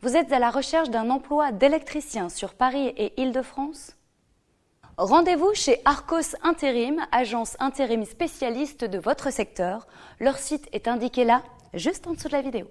Vous êtes à la recherche d'un emploi d'électricien sur Paris et Île-de-France Rendez-vous chez Arcos Intérim, agence intérim spécialiste de votre secteur. Leur site est indiqué là, juste en dessous de la vidéo.